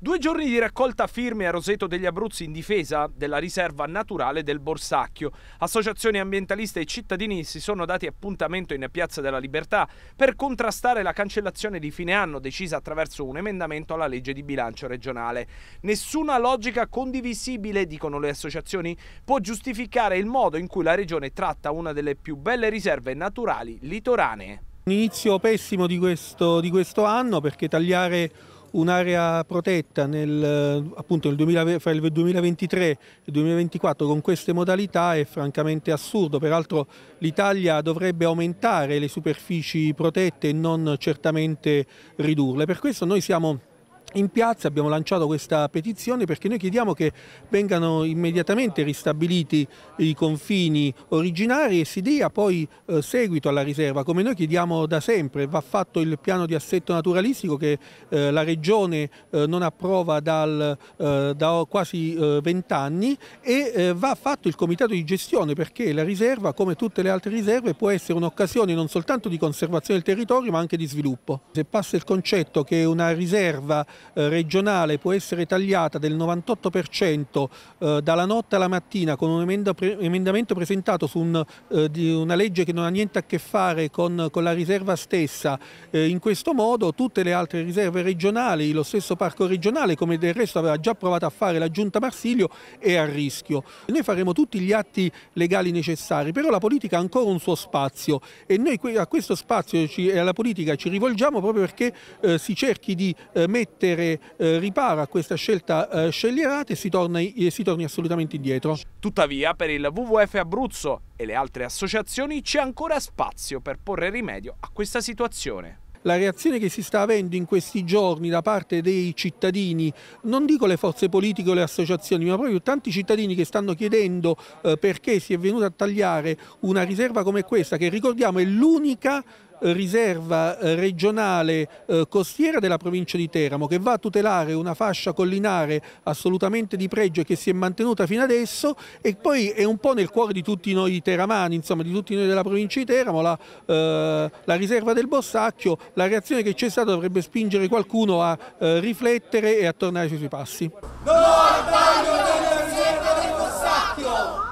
Due giorni di raccolta firme a Roseto degli Abruzzi in difesa della riserva naturale del Borsacchio. Associazioni ambientaliste e cittadini si sono dati appuntamento in Piazza della Libertà per contrastare la cancellazione di fine anno decisa attraverso un emendamento alla legge di bilancio regionale. Nessuna logica condivisibile, dicono le associazioni, può giustificare il modo in cui la regione tratta una delle più belle riserve naturali litoranee. Un inizio pessimo di questo, di questo anno perché tagliare un'area protetta nel, appunto nel 2000, fra il 2023 e il 2024 con queste modalità è francamente assurdo, peraltro l'Italia dovrebbe aumentare le superfici protette e non certamente ridurle, per questo noi siamo in piazza abbiamo lanciato questa petizione perché noi chiediamo che vengano immediatamente ristabiliti i confini originari e si dia poi eh, seguito alla riserva, come noi chiediamo da sempre. Va fatto il piano di assetto naturalistico che eh, la Regione eh, non approva dal, eh, da quasi eh, vent'anni e eh, va fatto il comitato di gestione perché la riserva, come tutte le altre riserve, può essere un'occasione non soltanto di conservazione del territorio ma anche di sviluppo. Se passa il concetto che una riserva eh, regionale può essere tagliata del 98% eh, dalla notte alla mattina con un emendamento presentato su eh, una legge che non ha niente a che fare con la riserva stessa. in questo modo tutte le altre riserve regionali, lo stesso parco regionale come del resto aveva già provato a fare la giunta Marsilio è a rischio. Noi faremo tutti gli atti legali necessari, però la politica ha ancora un suo spazio e noi a questo spazio e alla politica ci rivolgiamo proprio perché si cerchi di mettere mettere eh, riparo a questa scelta eh, scellerata e si torni, eh, si torni assolutamente indietro. Tuttavia per il WWF Abruzzo e le altre associazioni c'è ancora spazio per porre rimedio a questa situazione la reazione che si sta avendo in questi giorni da parte dei cittadini, non dico le forze politiche o le associazioni, ma proprio tanti cittadini che stanno chiedendo eh, perché si è venuta a tagliare una riserva come questa, che ricordiamo è l'unica riserva eh, regionale eh, costiera della provincia di Teramo che va a tutelare una fascia collinare assolutamente di pregio che si è mantenuta fino adesso e poi è un po' nel cuore di tutti noi teramani, insomma di tutti noi della provincia di Teramo, la, eh, la riserva del Bossacchio, la reazione che c'è stata dovrebbe spingere qualcuno a eh, riflettere e a tornare sui suoi passi. No al taglio della riserva del Bossacchio!